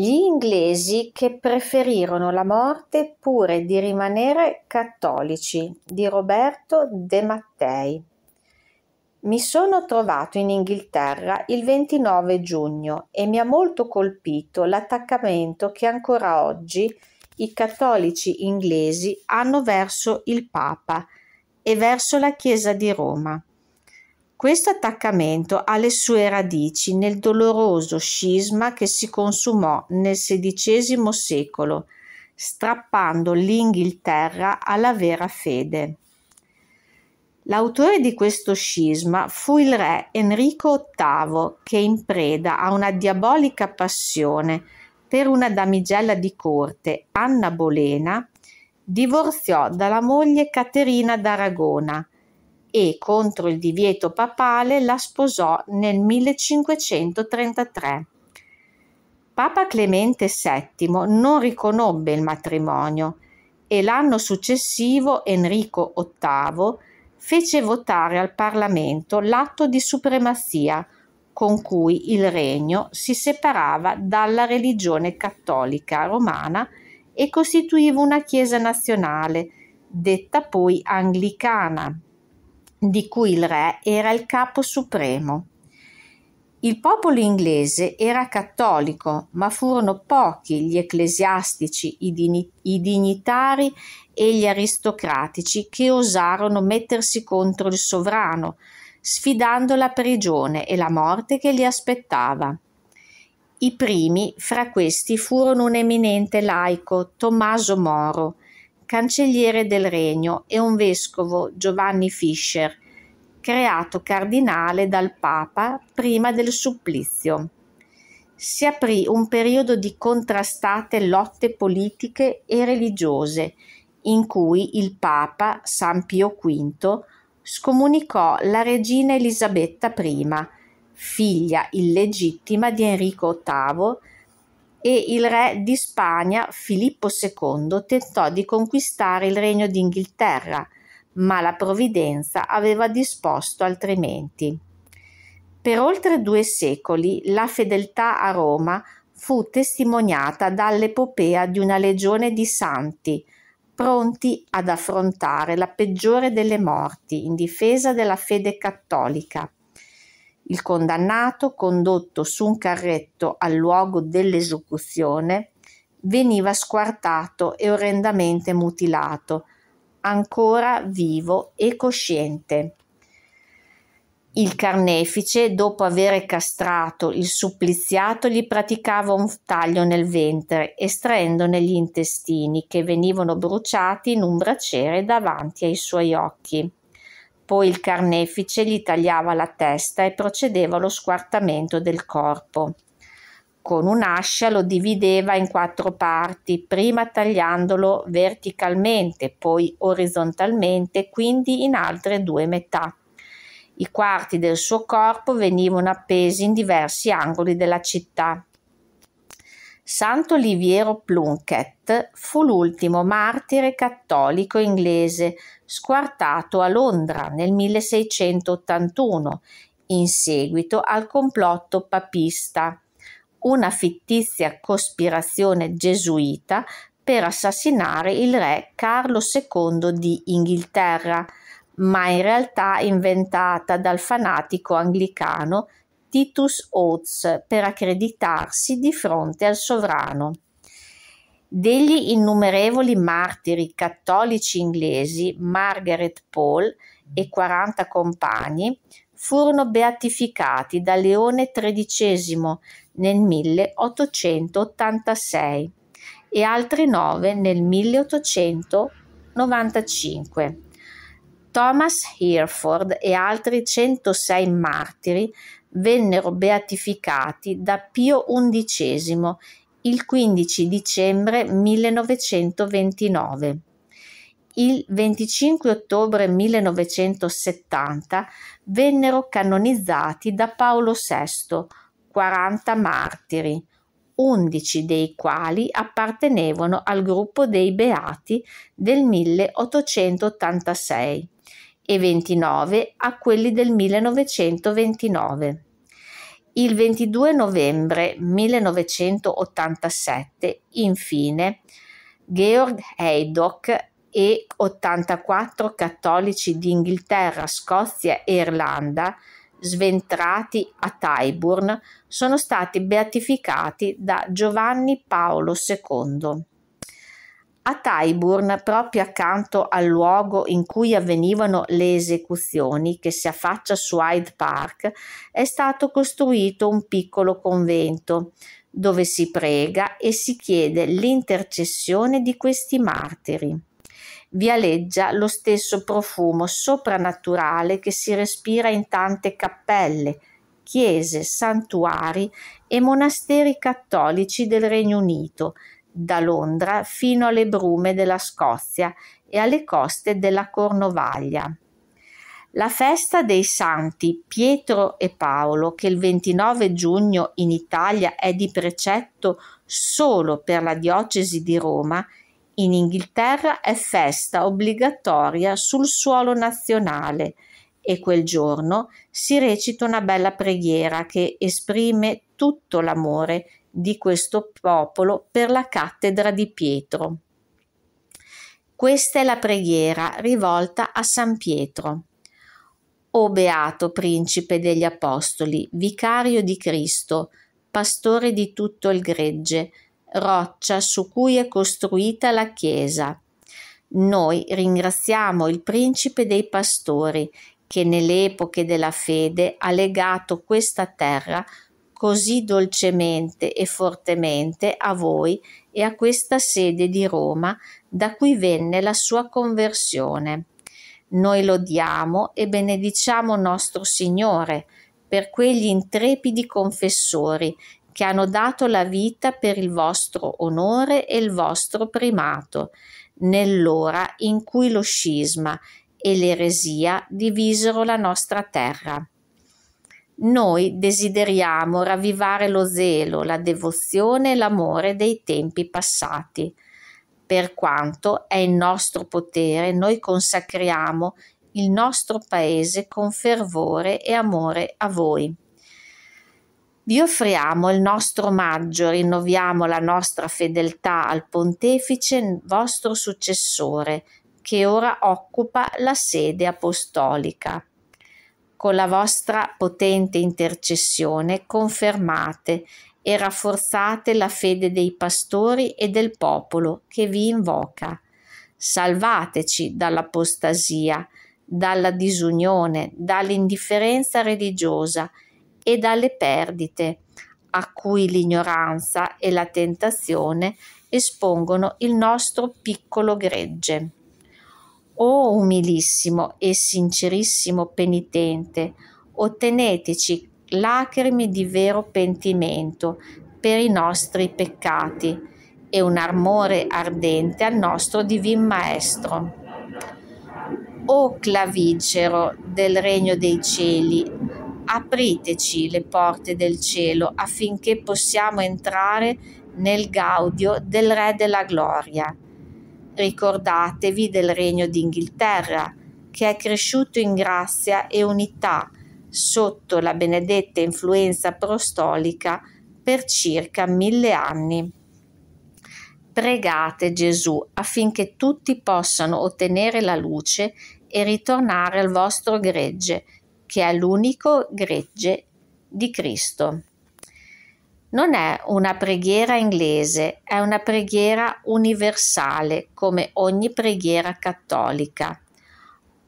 gli inglesi che preferirono la morte pure di rimanere cattolici di Roberto De Mattei. Mi sono trovato in Inghilterra il 29 giugno e mi ha molto colpito l'attaccamento che ancora oggi i cattolici inglesi hanno verso il Papa e verso la Chiesa di Roma. Questo attaccamento ha le sue radici nel doloroso scisma che si consumò nel XVI secolo, strappando l'Inghilterra alla vera fede. L'autore di questo scisma fu il re Enrico VIII, che in preda a una diabolica passione per una damigella di corte, Anna Bolena, divorziò dalla moglie Caterina d'Aragona, e contro il divieto papale la sposò nel 1533. Papa Clemente VII non riconobbe il matrimonio e l'anno successivo Enrico VIII fece votare al Parlamento l'atto di supremazia con cui il regno si separava dalla religione cattolica romana e costituiva una chiesa nazionale, detta poi anglicana, di cui il re era il capo supremo. Il popolo inglese era cattolico, ma furono pochi gli ecclesiastici, i, digni- i, dignitari e gli aristocratici che osarono mettersi contro il sovrano, sfidando la prigione e la morte che li aspettava. I primi fra questi furono un eminente laico, Tommaso Moro, cancelliere del regno, e un vescovo, Giovanni Fischer, creato cardinale dal Papa prima del supplizio. Si aprì un periodo di contrastate lotte politiche e religiose, in cui il Papa San Pio V scomunicò la regina Elisabetta I, figlia illegittima di Enrico VIII, e il re di Spagna Filippo II tentò di conquistare il regno d'Inghilterra, ma la provvidenza aveva disposto altrimenti. Per oltre due secoli la fedeltà a Roma fu testimoniata dall'epopea di una legione di santi, pronti ad affrontare la peggiore delle morti in difesa della fede cattolica il condannato, condotto su un carretto al luogo dell'esecuzione, veniva squartato e orrendamente mutilato, ancora vivo e cosciente. Il carnefice, dopo aver castrato il suppliziato, gli praticava un taglio nel ventre, estraendone gli intestini, che venivano bruciati in un braciere davanti ai suoi occhi. Poi il carnefice gli tagliava la testa e procedeva allo squartamento del corpo. Con un'ascia lo divideva in quattro parti, prima tagliandolo verticalmente, poi orizzontalmente, quindi in altre due metà. I quarti del suo corpo venivano appesi in diversi angoli della città. Sant'Oliviero Plunkett fu l'ultimo martire cattolico inglese squartato a Londra nel 1681 in seguito al complotto papista, una fittizia cospirazione gesuita per assassinare il re Carlo II di Inghilterra, ma in realtà inventata dal fanatico anglicano Titus Oates per accreditarsi di fronte al sovrano. Degli innumerevoli martiri cattolici inglesi, Margaret Paul e 40 compagni, furono beatificati da Leone XIII nel 1886 e altri nove nel 1895. Thomas Hereford e altri 106 martiri vennero beatificati da Pio XI il 15 dicembre 1929. Il 25 ottobre 1970 vennero canonizzati da Paolo VI 40 martiri, 11 dei quali appartenevano al gruppo dei Beati del 1886 e 29 a quelli del 1929. Il 22 novembre 1987, infine, Georg Haydock e 84 cattolici d'Inghilterra, Scozia e Irlanda, sventrati a Tyburn, sono stati beatificati da Giovanni Paolo II. A Tyburn, proprio accanto al luogo in cui avvenivano le esecuzioni che si affaccia su Hyde Park, è stato costruito un piccolo convento dove si prega e si chiede l'intercessione di questi martiri. Vialeggia lo stesso profumo soprannaturale che si respira in tante cappelle, chiese, santuari e monasteri cattolici del Regno Unito, da Londra fino alle brume della Scozia e alle coste della Cornovaglia. La festa dei santi Pietro e Paolo, che il 29 giugno in Italia è di precetto solo per la diocesi di Roma, in Inghilterra è festa obbligatoria sul suolo nazionale e quel giorno si recita una bella preghiera che esprime tutto l'amore di questo popolo per la cattedra di Pietro. Questa è la preghiera rivolta a San Pietro. O beato principe degli apostoli, vicario di Cristo, pastore di tutto il gregge, roccia su cui è costruita la Chiesa. Noi ringraziamo il principe dei pastori che nelle epoche della fede ha legato questa terra così dolcemente e fortemente a voi e a questa sede di Roma da cui venne la sua conversione. Noi lodiamo e benediciamo nostro Signore per quegli intrepidi confessori che hanno dato la vita per il vostro onore e il vostro primato, nell'ora in cui lo scisma e l'eresia divisero la nostra terra noi desideriamo ravvivare lo zelo, la devozione e l'amore dei tempi passati. Per quanto è in nostro potere, noi consacriamo il nostro paese con fervore e amore a voi. Vi offriamo il nostro omaggio, rinnoviamo la nostra fedeltà al pontefice vostro successore, che ora occupa la sede apostolica con la vostra potente intercessione confermate e rafforzate la fede dei pastori e del popolo che vi invoca. Salvateci dall'apostasia, dalla disunione, dall'indifferenza religiosa e dalle perdite a cui l'ignoranza e la tentazione espongono il nostro piccolo gregge. O umilissimo e sincerissimo penitente, otteneteci lacrime di vero pentimento per i nostri peccati e un amore ardente al nostro Divin Maestro. O clavicero del regno dei cieli, apriteci le porte del cielo affinché possiamo entrare nel gaudio del Re della Gloria. Ricordatevi del Regno d'Inghilterra, che è cresciuto in grazia e unità sotto la benedetta influenza apostolica per circa mille anni. Pregate Gesù affinché tutti possano ottenere la luce e ritornare al vostro gregge, che è l'unico gregge di Cristo non è una preghiera inglese, è una preghiera universale, come ogni preghiera cattolica.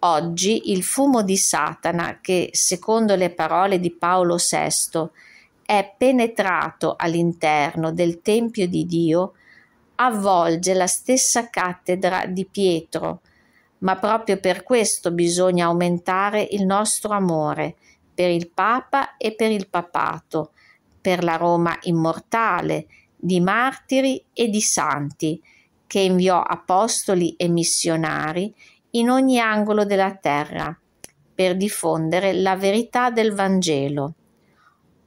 Oggi il fumo di Satana, che secondo le parole di Paolo VI è penetrato all'interno del Tempio di Dio, avvolge la stessa cattedra di Pietro, ma proprio per questo bisogna aumentare il nostro amore per il Papa e per il Papato, per la Roma immortale, di martiri e di santi, che inviò apostoli e missionari in ogni angolo della terra per diffondere la verità del Vangelo.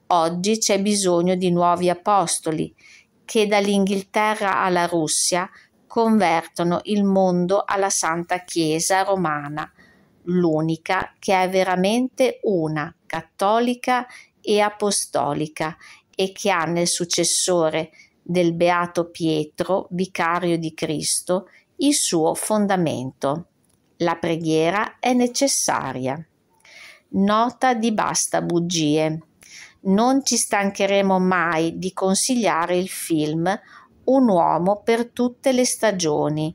Oggi c'è bisogno di nuovi apostoli che dall'Inghilterra alla Russia convertono il mondo alla Santa Chiesa romana, l'unica che è veramente una, cattolica e apostolica e che ha nel successore del Beato Pietro, vicario di Cristo, il suo fondamento. La preghiera è necessaria. Nota di basta bugie. Non ci stancheremo mai di consigliare il film Un uomo per tutte le stagioni,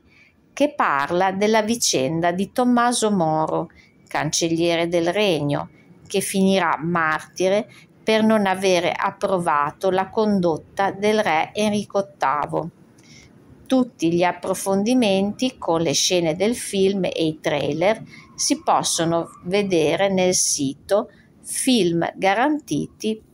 che parla della vicenda di Tommaso Moro, cancelliere del regno, che finirà martire per non avere approvato la condotta del re Enrico VIII. Tutti gli approfondimenti con le scene del film e i trailer si possono vedere nel sito filmgarantiti.it.